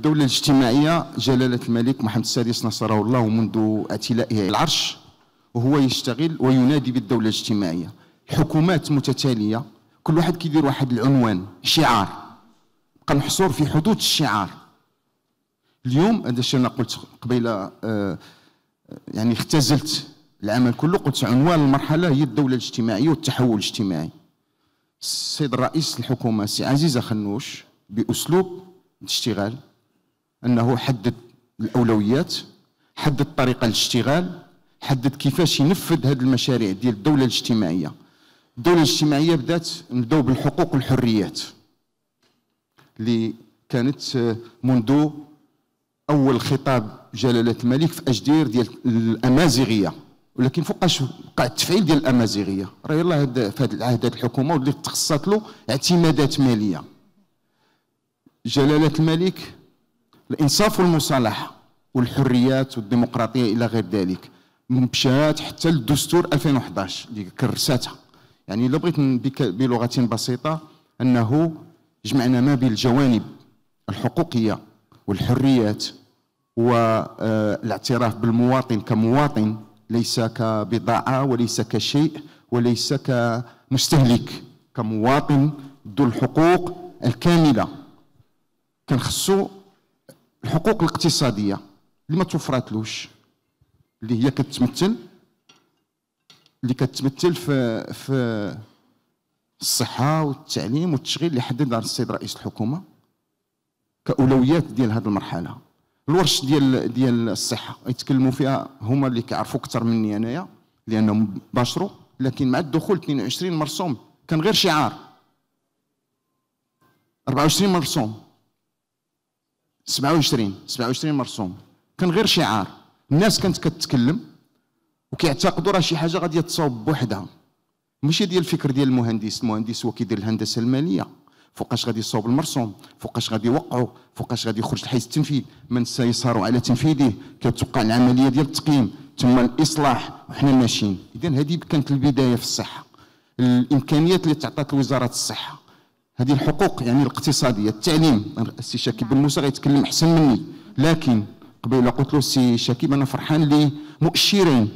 الدولة الاجتماعية جلالة الملك محمد السادس نصره الله منذ اعتلائه العرش وهو يشتغل وينادي بالدولة الاجتماعية حكومات متتالية كل واحد كيدير واحد العنوان شعار بقى محصور في حدود الشعار اليوم هذا الشيء انا قلت قبيله آه يعني اختزلت العمل كله قلت عنوان المرحله هي الدوله الاجتماعيه والتحول الاجتماعي السيد رئيس الحكومه سي عزيز خنوش باسلوب اشتغال انه حدد الاولويات حدد طريقه الاشتغال حدد كيفاش ينفذ هذه المشاريع ديال الدوله الاجتماعيه الدوله الاجتماعيه بدات نبداو بالحقوق والحريات اللي كانت آه، منذ اول خطاب جلاله الملك في اجدير ديال الامازيغيه ولكن فوقاش وقع التفعيل ديال الامازيغيه راه يلاه في هذه العهد الحكومه واللي تخصصت له اعتمادات ماليه جلاله الملك الانصاف والمصالحه والحريات والديمقراطيه الى غير ذلك مشات حتى للدستور 2011 اللي كرساتها يعني لو بغيت بلغه بسيطه انه جمعنا ما بين الجوانب الحقوقيه والحريات والاعتراف آه، بالمواطن كمواطن ليس كبضاعه وليس كشيء وليس كمستهلك كمواطن ذو الحقوق الكامله كنخصو الحقوق الاقتصاديه اللي ما توفراتلوش اللي هي كتمثل اللي كتمثل في في الصحه والتعليم والتشغيل اللي حددها السيد رئيس الحكومه كاولويات ديال هذه المرحله الورش ديال ديال الصحه يتكلموا فيها هما اللي كيعرفوا اكثر مني انايا لانهم باشروا لكن مع الدخول 22 مرسوم كان غير شعار 24 مرسوم 27 27 مرسوم كان غير شعار الناس كانت كتتكلم وكيعتقدوا راه شي حاجه غادي تصاوب بوحدها ماشي ديال الفكر ديال المهندس المهندس هو كيدير الهندسه الماليه فوقاش غادي يصوب المرسوم فوقاش غادي يوقعوا فوقاش غادي يخرج الحيز التنفيذ من سيسهروا على تنفيذه كتوقع العمليه ديال التقييم ثم الاصلاح وحنا ماشيين اذا هذه كانت البدايه في الصحه الامكانيات اللي تعطات لوزاره الصحه هذه الحقوق يعني الاقتصاديه التعليم السي شاكيب بن موسى غيتكلم احسن مني لكن قبيله قلت له السي شاكيب انا فرحان لمؤشرين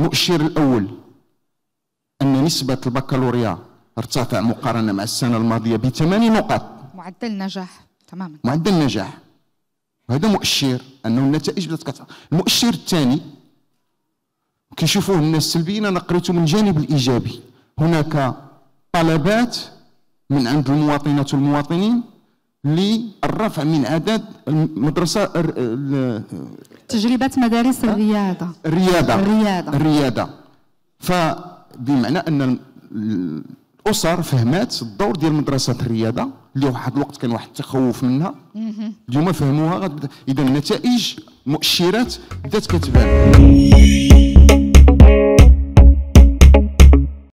المؤشر الاول ان نسبه البكالوريا ارتفع مقارنه مع السنه الماضيه بثماني نقاط معدل النجاح تماما معدل النجاح وهذا مؤشر انه النتائج بدات كتعطى المؤشر الثاني كيشوفوه الناس سلبيين انا قريته من الجانب الايجابي هناك طلبات من عند المواطنات والمواطنين للرفع من عدد المدرسه تجربه مدارس الرياضه الرياضه الرياضه الرياضه فبمعنى ان الاسر فهمات الدور ديال مدرسه الرياضه اللي واحد الوقت كان واحد التخوف منها اليوم فهموها اذا النتائج مؤشرات بدات كتبان